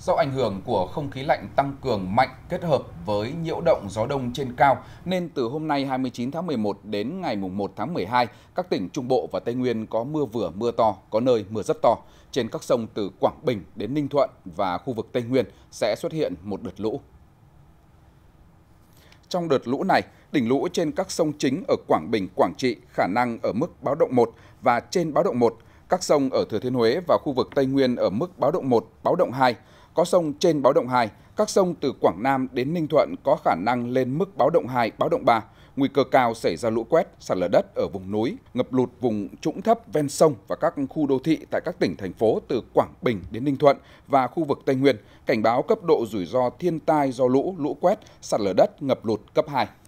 Do ảnh hưởng của không khí lạnh tăng cường mạnh kết hợp với nhiễu động gió đông trên cao, nên từ hôm nay 29 tháng 11 đến ngày 1 tháng 12, các tỉnh Trung Bộ và Tây Nguyên có mưa vừa mưa to, có nơi mưa rất to. Trên các sông từ Quảng Bình đến Ninh Thuận và khu vực Tây Nguyên sẽ xuất hiện một đợt lũ. Trong đợt lũ này, đỉnh lũ trên các sông chính ở Quảng Bình, Quảng Trị khả năng ở mức báo động 1 và trên báo động 1. Các sông ở Thừa Thiên Huế và khu vực Tây Nguyên ở mức báo động 1, báo động 2 có sông trên báo động 2, các sông từ Quảng Nam đến Ninh Thuận có khả năng lên mức báo động 2, báo động 3, nguy cơ cao xảy ra lũ quét, sạt lở đất ở vùng núi, ngập lụt vùng trũng thấp ven sông và các khu đô thị tại các tỉnh thành phố từ Quảng Bình đến Ninh Thuận và khu vực Tây Nguyên, cảnh báo cấp độ rủi ro thiên tai do lũ, lũ quét, sạt lở đất, ngập lụt cấp 2.